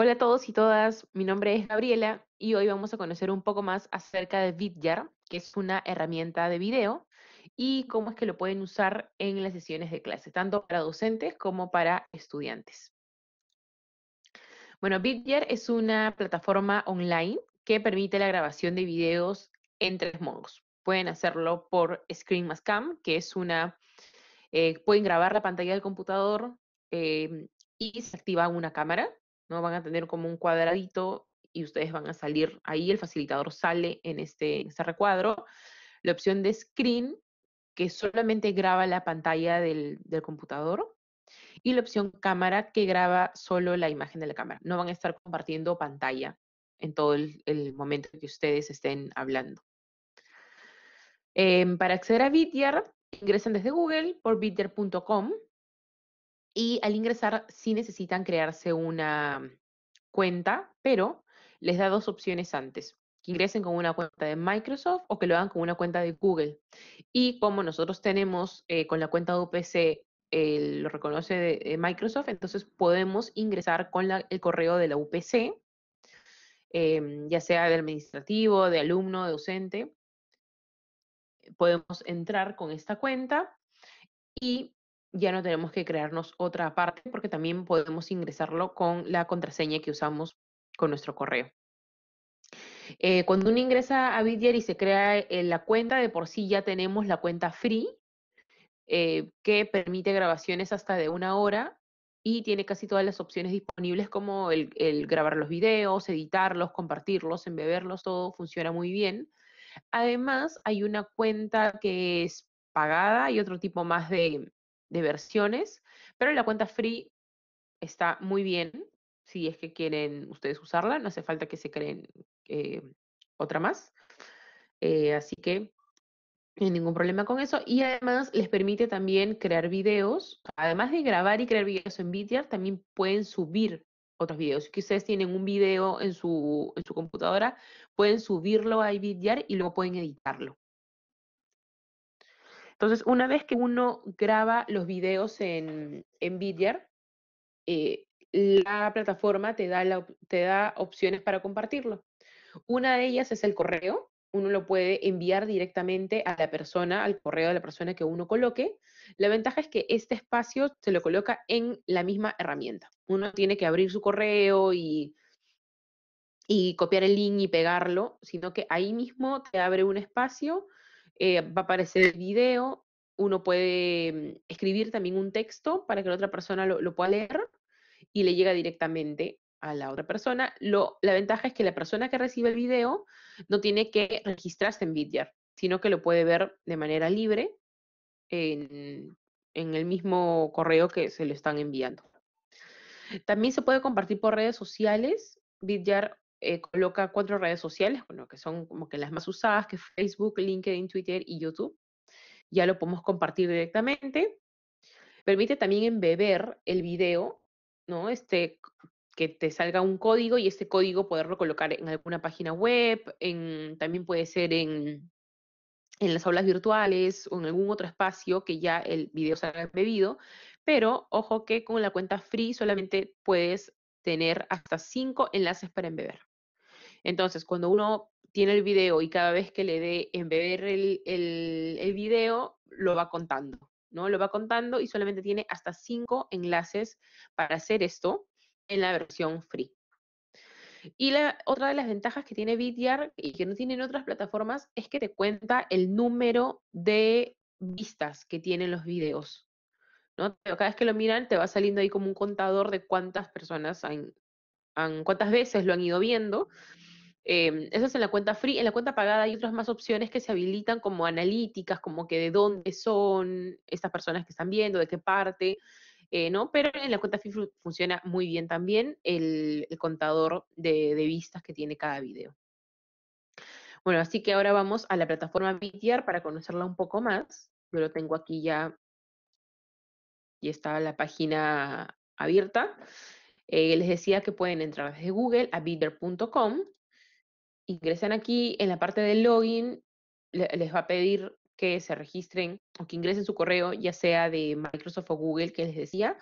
Hola a todos y todas, mi nombre es Gabriela y hoy vamos a conocer un poco más acerca de Vidyard, que es una herramienta de video y cómo es que lo pueden usar en las sesiones de clase, tanto para docentes como para estudiantes. Bueno, Vidyard es una plataforma online que permite la grabación de videos en tres modos. Pueden hacerlo por Screen que es una... Eh, pueden grabar la pantalla del computador em, y se activa una cámara ¿no? Van a tener como un cuadradito y ustedes van a salir ahí, el facilitador sale en este, este recuadro. La opción de screen, que solamente graba la pantalla del, computador, y la opción cámara, que graba solo la imagen de la cámara. No van a estar compartiendo pantalla en todo el, momento que ustedes estén hablando. Em, para acceder a Vidyard, ingresan desde Google por vidyard.com y al ingresar sí necesitan crearse una cuenta, pero les da dos opciones antes, que ingresen con una cuenta de Microsoft o que lo hagan con una cuenta de Google. Y como nosotros tenemos eh, con la cuenta de UPC, eh, lo reconoce de, eh, Microsoft, entonces podemos ingresar con el correo de la UPC, em, ya sea de administrativo, de alumno, de docente. Podemos entrar con esta cuenta y ya no tenemos que crearnos otra parte porque también podemos ingresarlo con la contraseña que usamos con nuestro correo. Eh, cuando uno ingresa a Bitger y se crea eh, la cuenta, de por sí ya tenemos la cuenta free, eh, que permite grabaciones hasta de una hora y tiene casi todas las opciones disponibles como el, el grabar los videos, editarlos, compartirlos, embeberlos, todo funciona muy bien. Además, hay una cuenta que es pagada y otro tipo más de, de versiones, pero la cuenta free está muy bien si es que quieren ustedes usarla, no hace falta que se creen eh, otra más. Eh, así que no hay ningún problema con eso. Y además les permite también crear videos. Además de grabar y crear videos en Vidyard, también pueden subir otros videos. Si ustedes tienen un video en su, en su computadora, pueden subirlo a Vidyard y luego pueden editarlo. Entonces, una vez que uno graba los videos en, en eh, la plataforma te da, te da opciones para compartirlo. Una de ellas es el correo. Uno lo puede enviar directamente a la persona, al correo de la persona que uno coloque. La ventaja es que este espacio se lo coloca en la misma herramienta. Uno tiene que abrir su correo y, y copiar el link y pegarlo, sino que ahí mismo te abre un espacio eh, va a aparecer el video, uno puede mm, escribir también un texto para que la otra persona lo, pueda leer y le llega directamente a la otra persona. la ventaja es que la persona que recibe el video no tiene que registrarse en Vidyard, sino que lo puede ver de manera libre en, el mismo correo que se le están enviando. También se puede compartir por redes sociales. Vidyard eh, coloca cuatro redes sociales, bueno, que son como que las más usadas, que Facebook, LinkedIn, Twitter y YouTube. Ya lo podemos compartir directamente. Permite también embeber el video, ¿no? Este, que te salga un código y este código poderlo colocar en alguna página web, en, también puede ser en, en las aulas virtuales o en algún otro espacio que ya el video salga embebido, pero ojo que con la cuenta free solamente puedes tener hasta cinco enlaces para embeber. Entonces, cuando uno tiene el video y cada vez que le dé en beber el, video, lo va contando, ¿no? Lo va contando y solamente tiene hasta cinco enlaces para hacer esto en la versión free. Y la, otra de las ventajas que tiene Vidyard y que no tienen otras plataformas es que te cuenta el número de vistas que tienen los videos. ¿no? Cada vez que lo miran te va saliendo ahí como un contador de cuántas personas han, cuántas veces lo han ido viendo. Em, eso es en la cuenta free. En la cuenta pagada hay otras más opciones que se habilitan como analíticas, como que de dónde son estas personas que están viendo, de qué parte, eh, ¿no? Pero en la cuenta free funciona muy bien también el, contador de, vistas que tiene cada video. Bueno, así que ahora vamos a la plataforma VTR para conocerla un poco más. Yo lo tengo aquí ya, y está la página abierta. Eh, les decía que pueden entrar desde Google a bidder.com. Ingresan aquí, en la parte del login les va a pedir que se registren o que ingresen su correo, ya sea de Microsoft o Google, que les decía.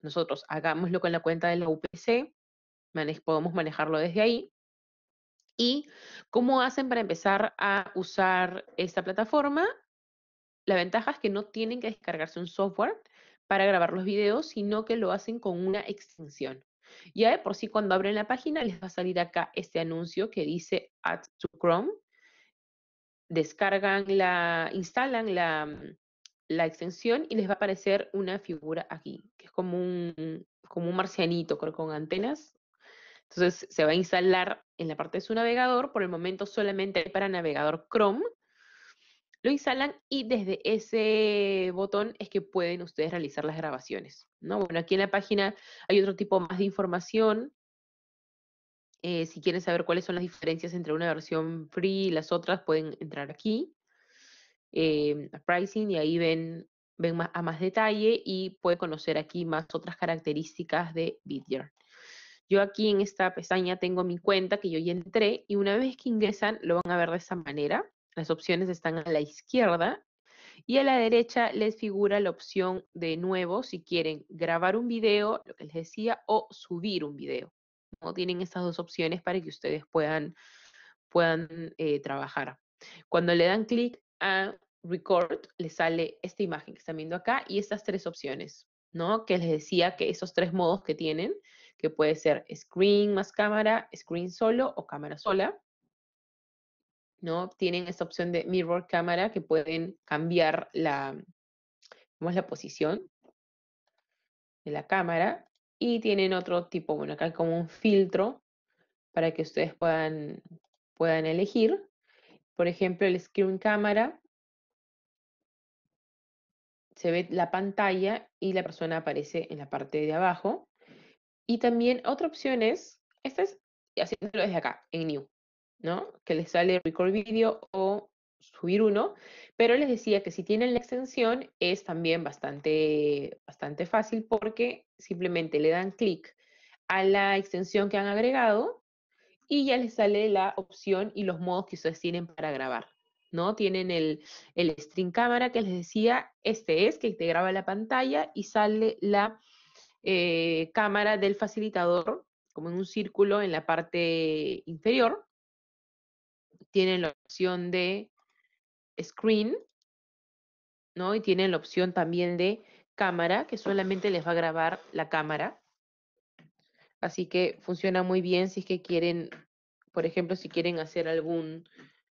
Nosotros hagámoslo con la cuenta de la UPC, podemos manejarlo desde ahí. ¿Y cómo hacen para empezar a usar esta plataforma? La ventaja es que no tienen que descargarse un software, para grabar los videos, sino que lo hacen con una extensión. Ya de por si cuando abren la página les va a salir acá este anuncio que dice Add to Chrome. Descargan la, instalan mm, la, extensión y les va a aparecer una figura aquí, que es como un, como un marcianito, creo, con antenas. Entonces se va a instalar en la parte de su navegador. Por el momento solamente para navegador Chrome lo instalan y desde ese botón es que pueden ustedes realizar las grabaciones. ¿no? Bueno, aquí en la página hay otro tipo más de información. Eh, si quieren saber cuáles son las diferencias entre una versión free y las otras, pueden entrar aquí, eh, a pricing, y ahí ven, ven más, a más detalle y puede conocer aquí más otras características de Vidyard. Yo aquí en esta pestaña tengo mi cuenta que yo ya entré y una vez que ingresan lo van a ver de esa manera. Las opciones están a la izquierda y a la derecha les figura la opción de nuevo si quieren grabar un video, lo que les decía, o subir un video. ¿no? Tienen estas dos opciones para que ustedes puedan, puedan eh, trabajar. Cuando le dan clic a Record, les sale esta imagen que están viendo acá y estas tres opciones, ¿no? Que les decía que esos tres modos que tienen, que puede ser screen más cámara, screen solo o cámara sola. ¿no? Tienen esta opción de mirror cámara que pueden cambiar la, la posición de la cámara y tienen otro tipo, bueno, acá hay como un filtro para que ustedes puedan, puedan elegir. Por ejemplo, el screen cámara se ve la pantalla y la persona aparece en la parte de abajo. Y también otra opción es, esta es haciéndolo desde acá, en New. ¿no? Que les sale record video o subir uno, pero les decía que si tienen la extensión es también bastante, bastante fácil porque simplemente le dan clic a la extensión que han agregado y ya les sale la opción y los modos que ustedes tienen para grabar, ¿no? Tienen el, el stream cámara que les decía, este es, que te graba la pantalla y sale la eh, cámara del facilitador como en un círculo en la parte inferior tienen la opción de screen, ¿no? Y tienen la opción también de cámara, que solamente les va a grabar la cámara. Así que funciona muy bien si es que quieren, por ejemplo, si quieren hacer algún,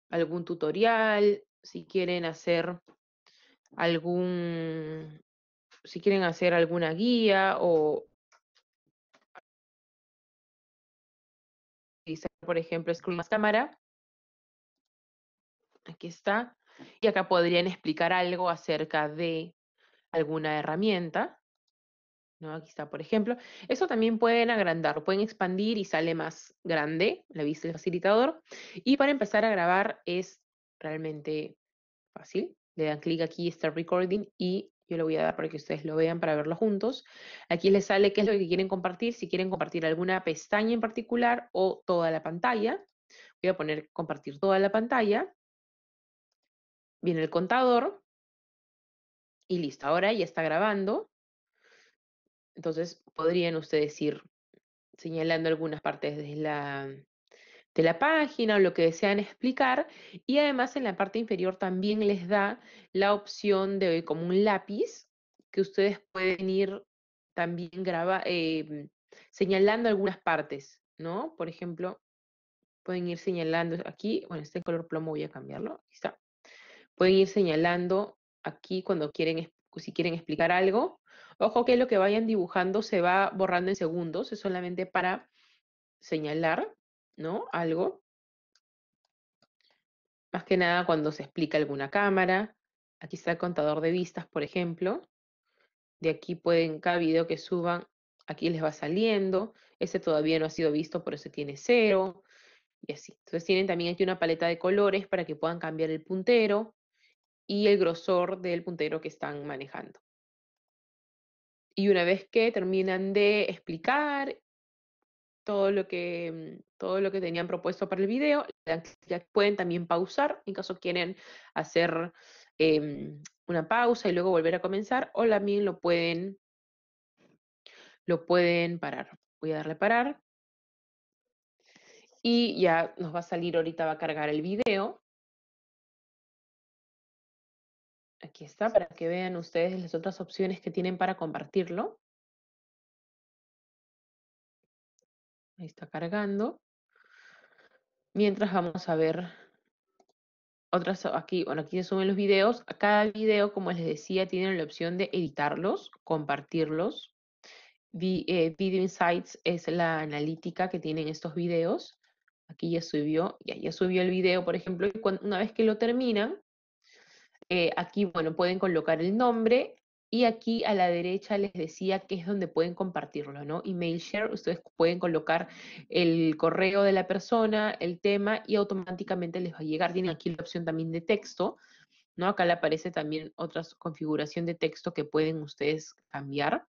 algún tutorial, si quieren hacer algún, si quieren hacer alguna guía o por ejemplo, screen más cámara, Aquí está. Y acá podrían explicar algo acerca de alguna herramienta. ¿no? Aquí está, por ejemplo. Eso también pueden agrandar, pueden expandir y sale más grande, la vista el facilitador. Y para empezar a grabar es realmente fácil. Le dan clic aquí, Start Recording, y yo lo voy a dar para que ustedes lo vean, para verlo juntos. Aquí les sale qué es lo que quieren compartir, si quieren compartir alguna pestaña en particular o toda la pantalla. Voy a poner compartir toda la pantalla. Viene el contador y listo, ahora ya está grabando. Entonces podrían ustedes ir señalando algunas partes de la, de la página o lo que desean explicar. Y además en la parte inferior también les da la opción de como un lápiz que ustedes pueden ir también graba, em, señalando algunas partes, ¿no? Por ejemplo, pueden ir señalando aquí, bueno, este color plomo voy a cambiarlo, está. Pueden ir señalando aquí cuando quieren, si quieren explicar algo. Ojo que lo que vayan dibujando se va borrando en segundos, es solamente para señalar, ¿no? Algo. Más que nada cuando se explica alguna cámara. Aquí está el contador de vistas, por ejemplo. De aquí pueden, cada video que suban, aquí les va saliendo. Ese todavía no ha sido visto, por eso tiene cero. Y así. Entonces tienen también aquí una paleta de colores para que puedan cambiar el puntero y el grosor del puntero que están manejando. Y una vez que terminan de explicar todo lo que, mm, todo lo que tenían propuesto para el video, ya pueden también pausar en caso quieren hacer em, una pausa y luego volver a comenzar, o también lo pueden, lo pueden parar. Voy a darle parar. Y ya nos va a salir, ahorita va a cargar el video. aquí está, para que vean ustedes las otras opciones que tienen para compartirlo. Ahí está cargando. Mientras vamos a ver otras aquí, bueno, aquí se suben los videos. a Cada video, como les decía, tienen la opción de editarlos, compartirlos. Eh, video Insights es la analítica que tienen estos videos. Aquí ya subió, ya, ya subió el video, por ejemplo, y una vez que lo terminan, eh, aquí, bueno, pueden colocar el nombre y aquí a la derecha les decía que es donde pueden compartirlo, ¿no? Email share, ustedes pueden colocar el correo de la persona, el tema y automáticamente les va a llegar. Tienen aquí la opción también de texto, ¿no? Acá le aparece también otra configuración de texto que pueden ustedes cambiar.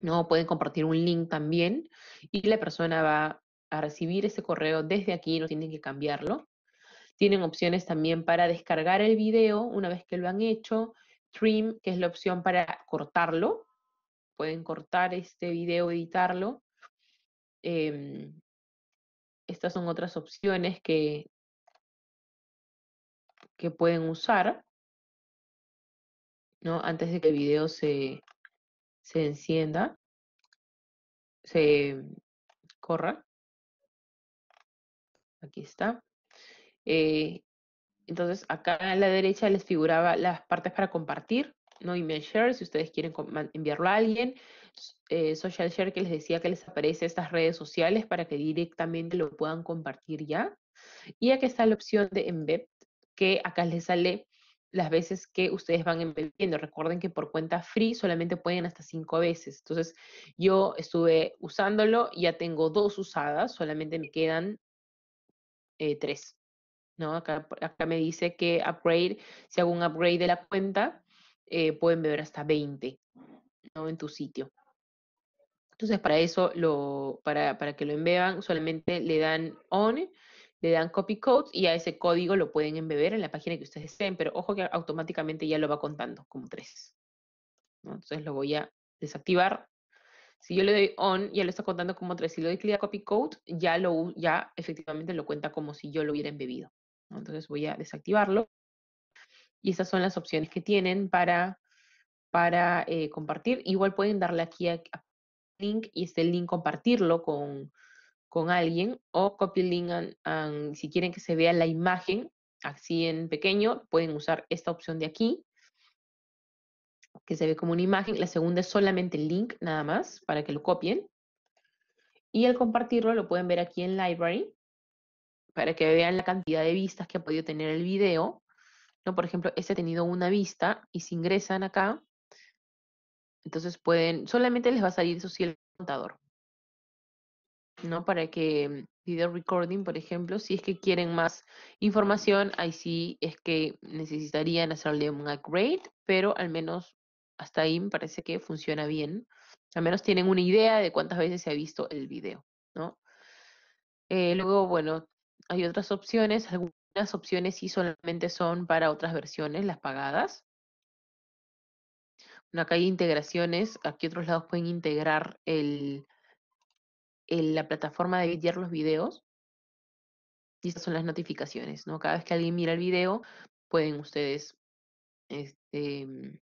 ¿no? Pueden compartir un link también y la persona va a recibir ese correo desde aquí, no tienen que cambiarlo. Tienen opciones también para descargar el video una vez que lo han hecho. Trim, que es la opción para cortarlo. Pueden cortar este video, editarlo. Em, estas son otras opciones que, que pueden usar. Antes de que el video se, se encienda, se corra. Aquí está. Eh, entonces, acá a la derecha les figuraba las partes para compartir, ¿no? Email share, si ustedes quieren enviarlo a alguien. Eh, social share, que les decía que les aparece estas redes sociales para que directamente lo puedan compartir ya. Y aquí está la opción de embed, que acá les sale las veces que ustedes van embediendo. Recuerden que por cuenta free solamente pueden hasta cinco veces. Entonces, yo estuve usándolo, ya tengo dos usadas, solamente me quedan eh, tres. ¿no? Acá, acá me dice que upgrade, si hago un upgrade de la cuenta, eh, pueden beber hasta 20, ¿no? En tu sitio. Entonces, para eso, lo, para, que lo embeban, solamente le dan on, le dan copy code y a ese código lo pueden embeber en la página que ustedes deseen, pero ojo que automáticamente ya lo va contando como tres. Entonces lo voy a desactivar. Si yo le doy on, ya lo está contando como tres. Si le doy clic a copy code, ya, lo, ya efectivamente lo cuenta como si yo lo hubiera embebido. Entonces voy a desactivarlo. Y esas son las opciones que tienen para, para eh, compartir. Igual pueden darle aquí a, link y este link compartirlo con, alguien o copy link si quieren que se vea la imagen así en pequeño, pueden usar esta opción de aquí que se ve como una imagen. La segunda es solamente el link nada más para que lo copien. Y al compartirlo lo pueden ver aquí en Library para que vean la cantidad de vistas que ha podido tener el video. ¿no? Por ejemplo, este ha tenido una vista y si ingresan acá, entonces pueden, solamente les va a salir eso si el contador. ¿No? Para que mm, video recording, por ejemplo, si es que quieren más información, ahí sí es que necesitarían hacerle un upgrade, pero al menos hasta ahí me parece que funciona bien. Al menos tienen una idea de cuántas veces se ha visto el video, ¿no? Eh, luego, bueno, hay otras opciones, algunas opciones sí solamente son para otras versiones, las pagadas. acá hay integraciones, aquí otros lados pueden integrar la plataforma de editar los videos. Y estas son las notificaciones, ¿no? Cada vez que alguien mira el video, pueden ustedes, este, mm,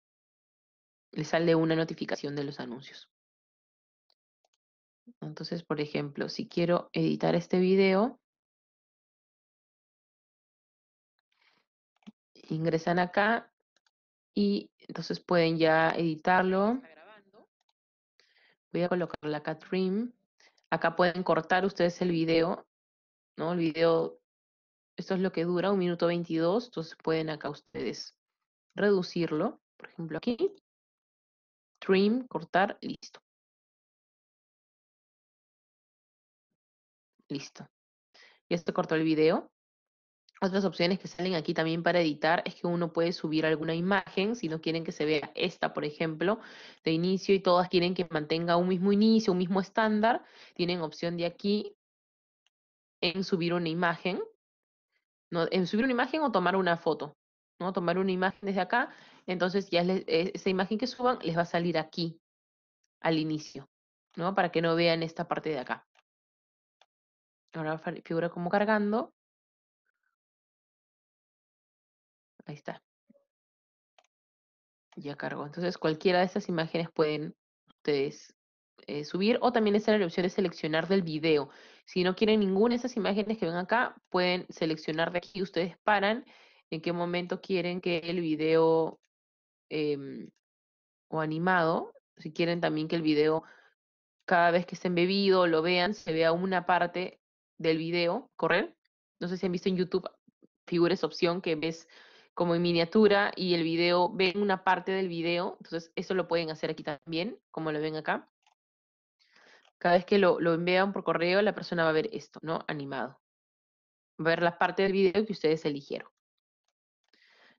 les sale una notificación de los anuncios. Entonces, por ejemplo, si quiero editar este video, ingresan acá y entonces pueden ya editarlo. Voy a colocar la trim Acá pueden cortar ustedes el video, ¿no? El video, esto es lo que dura, un minuto 22, entonces pueden acá ustedes reducirlo, por ejemplo aquí, trim, cortar, listo. Listo. Ya se cortó el video. Otras opciones que salen aquí también para editar es que uno puede subir alguna imagen, si no quieren que se vea esta, por ejemplo, de inicio y todas quieren que mantenga un mismo inicio, un mismo estándar, tienen opción de aquí en subir una imagen, en subir una imagen o tomar una foto, ¿no? Tomar una imagen desde acá, entonces ya eh, esa imagen que suban les va a salir aquí, al inicio, ¿no? Para que no vean esta parte de acá. Ahora figura como cargando. Ahí está. Ya cargo. Entonces, cualquiera de estas imágenes pueden ustedes eh, subir o también está la opción de seleccionar del video. Si no quieren ninguna de esas imágenes que ven acá, pueden seleccionar de aquí. Ustedes paran en qué momento quieren que el video em, o animado, si quieren también que el video cada vez que estén embebido, lo vean, se vea una parte del video correr. No sé si han visto en YouTube figuras opción que ves como en miniatura y el video, ven una parte del video, entonces eso lo pueden hacer aquí también, como lo ven acá. Cada vez que lo, lo envían por correo, la persona va a ver esto, ¿no? Animado. Va a ver la parte del video que ustedes eligieron.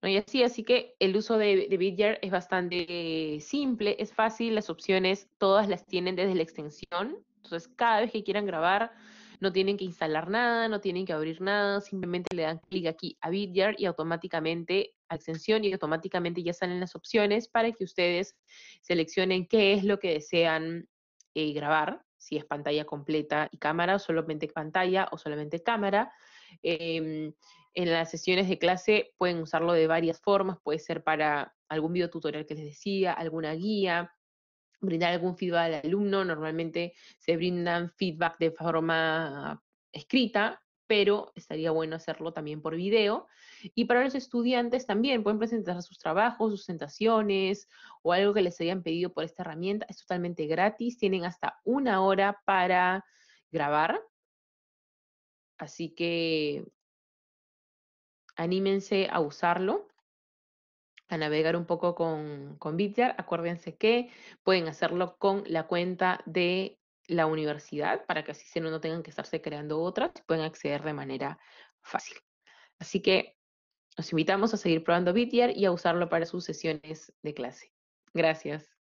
¿No? Y así, así que el uso de, de es bastante simple, es fácil, las opciones todas las tienen desde la extensión. Entonces, cada vez que quieran grabar, no tienen que instalar nada, no tienen que abrir nada, simplemente le dan clic aquí a Vidyard y automáticamente a extensión y automáticamente ya salen las opciones para que ustedes seleccionen qué es lo que desean eh, grabar, si es pantalla completa y cámara, solamente pantalla o solamente cámara. Em, en las sesiones de clase pueden usarlo de varias formas, puede ser para algún video tutorial que les decía, alguna guía, brindar algún feedback al alumno. Normalmente se brindan feedback de forma escrita, pero estaría bueno hacerlo también por video. Y para los estudiantes también pueden presentar sus trabajos, sus presentaciones o algo que les hayan pedido por esta herramienta. Es totalmente gratis, tienen hasta una hora para grabar. Así que anímense a usarlo a navegar un poco con, con acuérdense que pueden hacerlo con la cuenta de la universidad para que así se no tengan que estarse creando otras y pueden acceder de manera fácil. Así que los invitamos a seguir probando Bitjar y a usarlo para sus sesiones de clase. Gracias.